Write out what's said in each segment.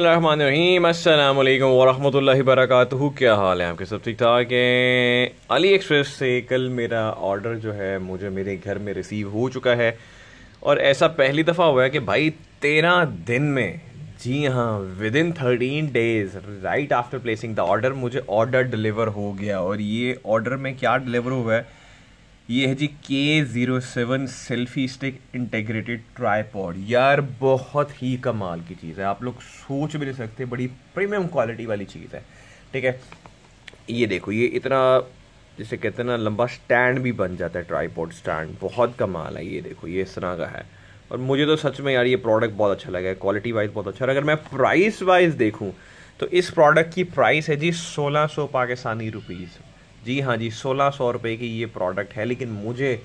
अल्लाम वालेकुम वरक क्या हाल है आपके सब ठीक ठाक हैं अली एक्सप्रेस से कल मेरा ऑर्डर जो है मुझे मेरे घर में रिसीव हो चुका है और ऐसा पहली दफ़ा हुआ है कि भाई तेरह दिन में जी हाँ with in thirteen days right after placing the order मुझे ऑर्डर डिलीवर हो गया और ये ऑर्डर में क्या डिलीवर हुआ है ये है जी K zero seven selfie stick integrated tripod यार बहुत ही कमाल की चीज़ है आप लोग सोच भी नहीं सकते बड़ी प्रीमियम क्वालिटी वाली चीज़ है ठीक है ये देखो ये इतना जिसे कहते हैं ना लंबा स्टैंड भी बन जाता है ट्राईपॉड स्टैंड बहुत कमाल है ये देखो ये इस तरह का है और मुझे तो सच में यार ये प्रोडक्ट बहुत अच्छा लगा है क्वालिटी वाइज बहुत अच्छा अगर मैं प्राइस वाइज देखूँ तो इस प्रोडक्ट की प्राइस है जी सोलह सौ पाकिस्तानी रुपीज़ जी हाँ जी सोलह सौ रुपये की ये प्रोडक्ट है लेकिन मुझे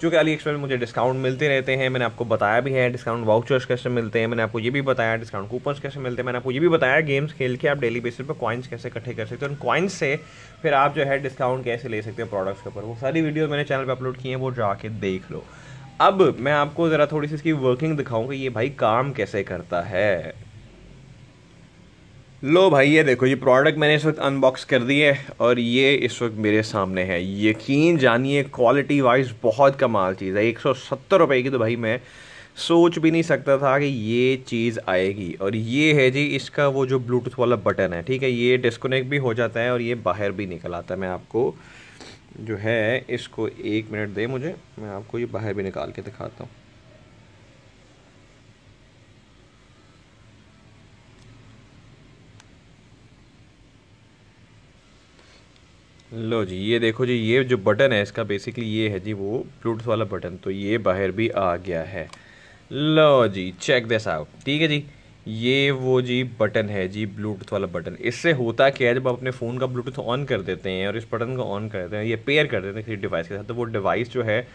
चूँकि अली एक्सप्रेस मुझे डिस्काउंट मिलते रहते हैं मैंने आपको बताया भी है डिस्काउंट वाउचर्स कैसे मिलते हैं मैंने आपको ये भी बताया डिस्काउंट कूपन्स कैसे मिलते हैं मैंने आपको ये भी बताया गेम्स खेल के आप डेली बेसिस पर कॉइन्स कैसे इकट्ठे कर सकते हो उन कॉइन्स से फिर आप जो है डिस्काउंट कैसे ले सकते हो प्रोडक्ट्स के ऊपर वो सारी वीडियो मैंने चैनल पर अपलोड की हैं वो जाके देख लो अब मैं आपको ज़रा थोड़ी सी इसकी वर्किंग दिखाऊँ कि ये भाई काम कैसे करता है लो भाई ये देखो ये प्रोडक्ट मैंने इस वक्त अनबॉक्स कर दी है और ये इस वक्त मेरे सामने है यकीन जानिए क्वालिटी वाइज बहुत कमाल चीज़ है एक सौ सत्तर रुपये की तो भाई मैं सोच भी नहीं सकता था कि ये चीज़ आएगी और ये है जी इसका वो जो ब्लूटूथ वाला बटन है ठीक है ये डिस्कनेक्ट भी हो जाता है और ये बाहर भी निकल आता है मैं आपको जो है इसको एक मिनट दे मुझे मैं आपको ये बाहर भी निकाल के दिखाता हूँ लो जी ये देखो जी ये जो बटन है इसका बेसिकली ये है जी वो ब्लूटूथ वाला बटन तो ये बाहर भी आ गया है लो जी चेक दिस आउट ठीक है जी ये वो जी बटन है जी ब्लूटूथ वाला बटन इससे होता क्या है जब आप अपने फ़ोन का ब्लूटूथ ऑन कर देते हैं और इस बटन को ऑन कर देते हैं ये पेयर कर देते हैं किसी डिवाइस के साथ तो वो डिवाइस जो है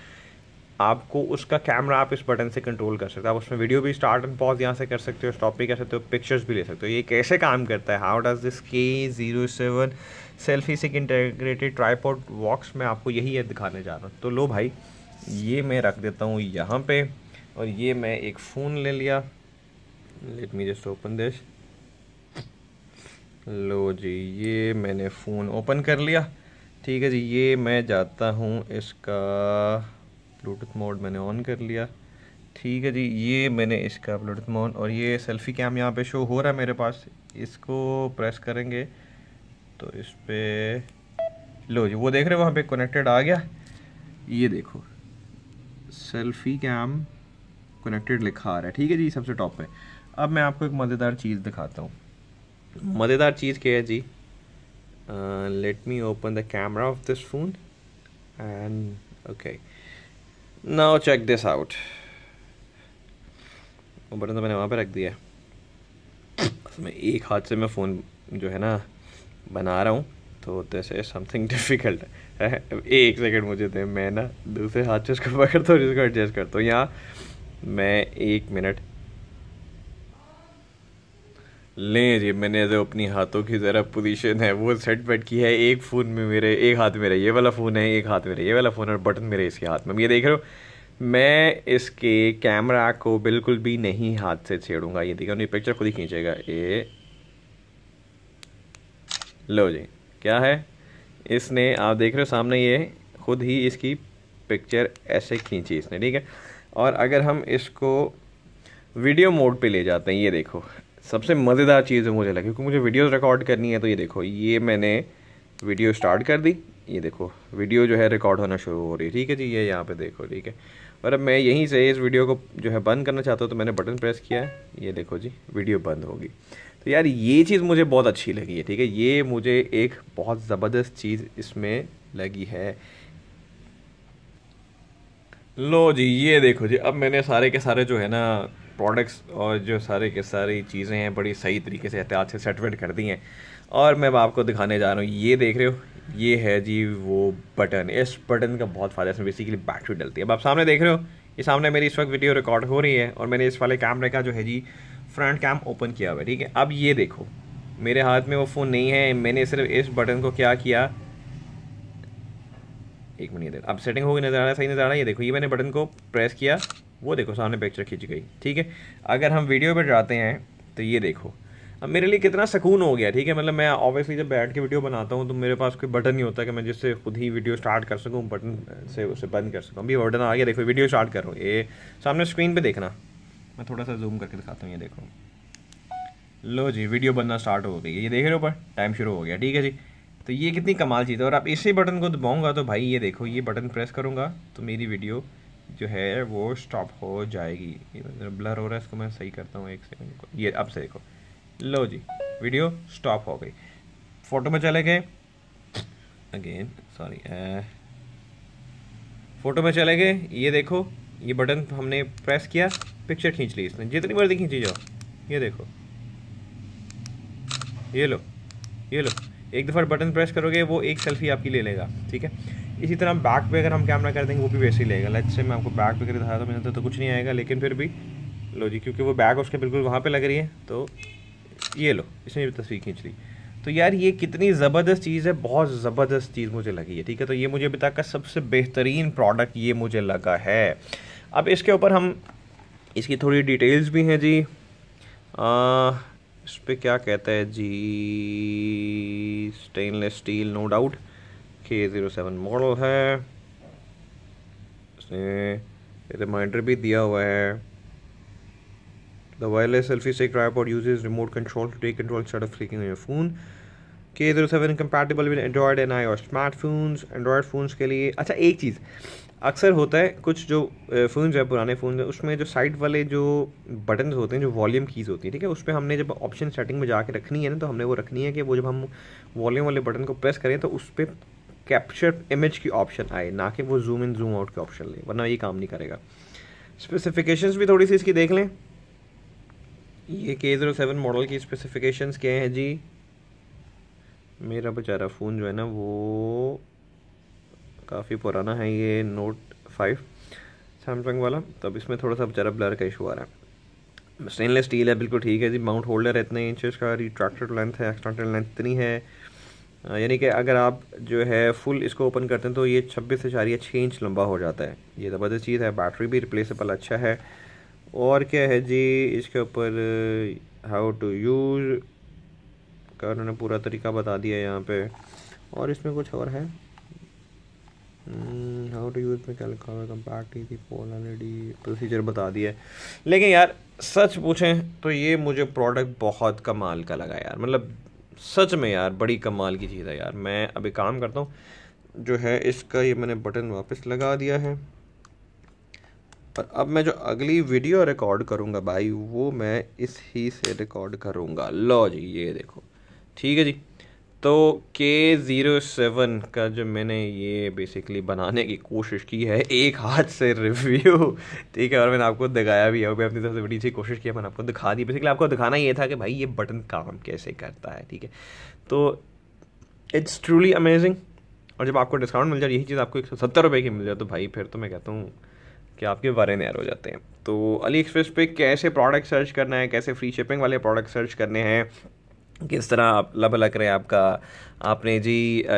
आपको उसका कैमरा आप इस बटन से कंट्रोल कर सकते हो आप उसमें वीडियो भी स्टार्ट एंड पॉज यहाँ से कर सकते हो स्टॉप भी कर सकते हो पिक्चर्स भी ले सकते हो ये कैसे काम करता है how does this K zero seven selfie stick integrated tripod works मैं आपको यही है दिखाने जा रहा हूँ तो लो भाई ये मैं रख देता हूँ यहाँ पे और ये मैं एक फ़ोन ले लिया let me just open this लो जी ये मैंने फ़ोन ओपन कर लिया ठीक है जी ये मैं जाता हूँ इसका ब्लूटूथ मोड मैंने ऑन कर लिया ठीक है जी ये मैंने इसका ब्लूटूथ मोड और ये सेल्फ़ी कैम यहाँ पे शो हो रहा है मेरे पास इसको प्रेस करेंगे तो इस पर लो जी वो देख रहे हो वहाँ पे कनेक्टेड आ गया ये देखो सेल्फी कैम कनेक्टेड लिखा आ रहा है ठीक है जी सबसे टॉप पे अब मैं आपको एक मज़ेदार चीज़ दिखाता हूँ मज़ेदार चीज़ क्या है जी let me open the camera of this phone and okay now check this out button तो मैंने वहाँ पे रख दिया है एक हाथ से मैं फ़ोन जो है ना बना रहा हूँ तो दिस इज समथिंग डिफ़िकल्ट एक सेकंड मुझे दे मैं ना दूसरे हाथ से उसको पकड़ता तो हूँ जिसको एडजस्ट करता हूँ यहाँ मैं एक मिनट लें जी मैंने जो तो अपनी हाथों की ज़रा पोजीशन है वो सेट बैट की है एक फ़ोन में मेरे एक हाथ मेरा ये वाला फ़ोन है एक हाथ मेरा ये वाला फ़ोन और बटन मेरे इसके हाथ में ये देख रहे हो मैं इसके कैमरा को बिल्कुल भी नहीं हाथ से छेड़ूंगा ये देखो नहीं पिक्चर खुद ही खींचेगा ये लो जी क्या है इसने आप देख रहे हो सामने ये खुद ही इसकी पिक्चर ऐसे खींची इसने ठीक है और अगर हम इसको वीडियो मोड पे ले जाते हैं ये देखो सबसे मज़ेदार चीज़ है मुझे लगी क्योंकि मुझे वीडियोस रिकॉर्ड करनी है तो ये देखो ये मैंने वीडियो स्टार्ट कर दी ये देखो वीडियो जो है रिकॉर्ड होना शुरू हो रही है ठीक है जी ये यहाँ पे देखो ठीक है और अब मैं यहीं से इस वीडियो को जो है बंद करना चाहता हूँ तो मैंने बटन प्रेस किया है ये देखो जी वीडियो बंद होगी तो यार ये चीज़ मुझे बहुत अच्छी लगी है ठीक है ये मुझे एक बहुत ज़बरदस्त चीज़ इसमें लगी है लो जी ये देखो जी अब मैंने सारे के सारे जो है ना प्रोडक्ट्स और जो सारे के सारी चीज़ें हैं बड़ी सही तरीके से एहतियात से सेटवेट कर दी हैं और मैं अब आपको दिखाने जा रहा हूँ ये देख रहे हो ये है जी वो बटन इस बटन का बहुत फ़ायदा इसमें बेसिकली बैटरी डलती है अब आप सामने देख रहे हो ये सामने मेरी इस वक्त वीडियो रिकॉर्ड हो रही है और मैंने इस वाले कैमरे का जो है जी फ्रंट कैम ओपन किया हुआ है ठीक है अब ये देखो मेरे हाथ में वो फ़ोन नहीं है मैंने सिर्फ इस बटन को क्या किया एक मिनट इधर अब सेटिंग होगी नज़र आ रहा है सही नज़र आ रहा है ये देखो ये मैंने बटन को प्रेस किया वो देखो सामने पिक्चर खींच गई ठीक है अगर हम वीडियो पर जाते हैं तो ये देखो अब मेरे लिए कितना सुकून हो गया ठीक है मतलब मैं ऑब्वियसली जब बैठ के वीडियो बनाता हूँ तो मेरे पास कोई बटन नहीं होता कि मैं जिससे खुद ही वीडियो स्टार्ट कर सकूँ बटन से उसे बंद कर सकूँ अभी बटन आ गया देखो वीडियो स्टार्ट हूँ ये सामने स्क्रीन पर देखना मैं थोड़ा सा जूम करके दिखाता हूँ ये देखो लो जी वीडियो बनना स्टार्ट हो गई ये देख रहे हो पर टाइम शुरू हो गया ठीक है जी तो ये कितनी कमाल चीज़ है और आप इसी बटन को दबाऊंगा तो भाई ये देखो ये बटन प्रेस करूँगा तो मेरी वीडियो जो है वो स्टॉप हो जाएगी ये ब्लर हो रहा है इसको मैं सही करता हूँ एक सेकंड को ये अब से देखो लो जी वीडियो स्टॉप हो गई फ़ोटो में चले गए अगेन सॉरी फ़ोटो में चले गए ये देखो ये बटन हमने प्रेस किया पिक्चर खींच ली इसने जितनी मर्जी खींची जाओ ये देखो ये लो ये लो एक दफ़ा बटन प्रेस करोगे वो एक सेल्फी आपकी ले लेगा ठीक है इसी तरह बैक पे अगर हम कैमरा कर देंगे वो भी वैसे ही लेगा लेट्स से मैं आपको बैक पे कर दिखाया तो मेरे तो कुछ नहीं आएगा लेकिन फिर भी लो जी क्योंकि वो बैग उसके बिल्कुल वहाँ पे लग रही है तो ये लो इसने भी तस्वीर खींच ली तो यार ये कितनी ज़बरदस्त चीज़ है बहुत ज़बरदस्त चीज़ मुझे लगी है ठीक है तो ये मुझे अभी तक का सबसे बेहतरीन प्रोडक्ट ये मुझे लगा है अब इसके ऊपर हम इसकी थोड़ी डिटेल्स भी हैं जी आ, इस पर क्या कहता है जी stainless steel no doubt K zero seven model है इसने रिमाइंडर भी दिया हुआ है द वायरलेस सेल्फी से स्टिक और use remote control to take control instead of clicking phone K zero seven compatible with Android and iOS smartphones Android phones के लिए अच्छा एक चीज़ अक्सर होता है कुछ जो फ़ोन है पुराने फ़ोन है उसमें जो साइड वाले जो बटन होते हैं जो वॉल्यूम कीज़ होती है ठीक है उस पर हमने जब ऑप्शन सेटिंग में जाके रखनी है ना तो हमने वो रखनी है कि वो जब हम वॉल्यूम वाले बटन को प्रेस करें तो उस पर कैप्चर इमेज की ऑप्शन आए ना कि वो जूम इन जूम आउट की ऑप्शन ले वरना ये काम नहीं करेगा स्पेसिफिकेशंस भी थोड़ी सी इसकी देख लें ये के ज़ीरो सेवन मॉडल की स्पेसिफिकेशंस क्या हैं जी मेरा बेचारा फ़ोन जो है ना वो काफ़ी पुराना है ये नोट फाइव सैमसंग वाला तब इसमें थोड़ा सा बेचारा ब्लर का इशू आ रहा है स्टेनलेस स्टील है बिल्कुल ठीक है जी माउंट होल्डर है इतने इंचेस का रिट्रैक्टेड लेंथ है एक्सट्रैक्टेड लेंथ इतनी है यानी कि अगर आप जो है फुल इसको ओपन करते हैं तो ये छब्बीस से चार या छः इंच लंबा हो जाता है ये ज़बरदस्त चीज़ है बैटरी भी रिप्लेसेबल अच्छा है और क्या है जी इसके ऊपर हाउ टू यूज़ का उन्होंने पूरा तरीका बता दिया यहाँ पे और इसमें कुछ और है Hmm, how to use mechanical compact थी phone ऑलरेडी प्रोसीजर e बता दिया लेकिन यार सच पूछें तो ये मुझे प्रोडक्ट बहुत कमाल का लगा यार मतलब सच में यार बड़ी कमाल की चीज़ है यार मैं अभी काम करता हूँ जो है इसका ये मैंने बटन वापस लगा दिया है पर अब मैं जो अगली वीडियो रिकॉर्ड करूँगा भाई वो मैं इस ही से रिकॉर्ड करूँगा लो जी ये देखो ठीक है जी तो के ज़ीरो सेवन का जो मैंने ये बेसिकली बनाने की कोशिश की है एक हाथ से रिव्यू ठीक है और मैंने आपको दिखाया भी है मैं अपनी तरफ से बड़ी सी कोशिश की है मैंने आपको दिखा दी बेसिकली आपको दिखाना ये था कि भाई ये बटन काम कैसे करता है ठीक है तो इट्स ट्रूली अमेजिंग और जब आपको डिस्काउंट मिल जाए यही चीज़ आपको एक सौ सत्तर रुपये की मिल जाए तो भाई फिर तो मैं कहता हूँ कि आपके बारे नैर हो जाते हैं तो अली एक्सप्रेस पे कैसे प्रोडक्ट सर्च करना है कैसे फ्री शिपिंग वाले प्रोडक्ट सर्च करने हैं किस तरह आप लब लग रहे आपका आपने जी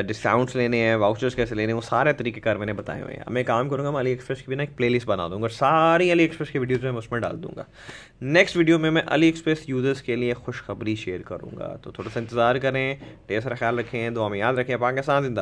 डिस्काउंट्स लेने हैं वाउचर्स कैसे लेने हैं वो सारे तरीके कार मैंने बताए हुए हैं मैं काम करूँगा मैं अली एक्सप्रेस की भी ना एक प्लेलिस्ट बना दूँगा सारी अली एक्सप्रेस की वीडियोज़ में उसमें डाल दूँगा नेक्स्ट वीडियो में मैं अली एक्सप्रेस यूज़र्स के लिए खुशखबरी शेयर करूँगा तो थोड़ा सा इंतज़ार करें ढेर सारा ख्याल रखें दो हमें याद रखें पाकिस्तान जिंदा